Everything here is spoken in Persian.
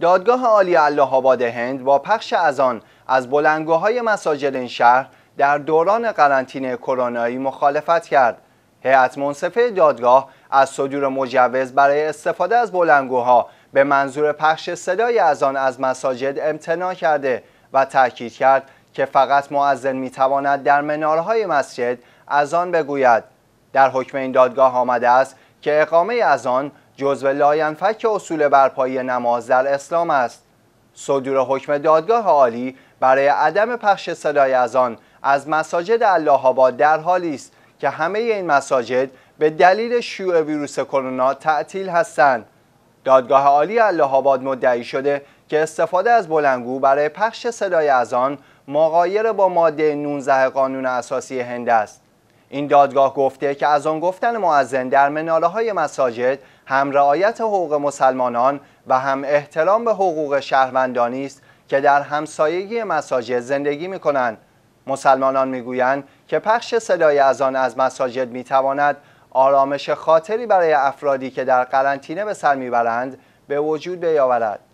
دادگاه عالی الله آباد هند با پخش آن از بلنگوهای مساجد این شهر در دوران قرنطینه کرونایی مخالفت کرد. هیئت منصفه دادگاه از صدور مجوز برای استفاده از بلنگوها به منظور پخش صدای آن از مساجد امتناع کرده و تاکید کرد که فقط می میتواند در منارهای مسجد آن بگوید. در حکم این دادگاه آمده است که اقامه آن جزو لاینفک اصول برپایی نماز در اسلام است صدور حکم دادگاه عالی برای عدم پخش صدای از آن از مساجد الله آباد در حالی است که همه این مساجد به دلیل شیوع ویروس کرونا تعطیل هستند دادگاه عالی الله آباد مدعی شده که استفاده از بلنگو برای پخش صدای از آن مغایر با ماده 19 قانون اساسی هند است این دادگاه گفته که از آن گفتن معزن در مناله های مساجد هم رعایت حقوق مسلمانان و هم احترام به حقوق شهروندانی است که در همسایگی مساجد زندگی می کنند. مسلمانان گویند که پخش صدای آن از مساجد می تواند آرامش خاطری برای افرادی که در قرنطینه به سر میبرند به وجود بیاورد.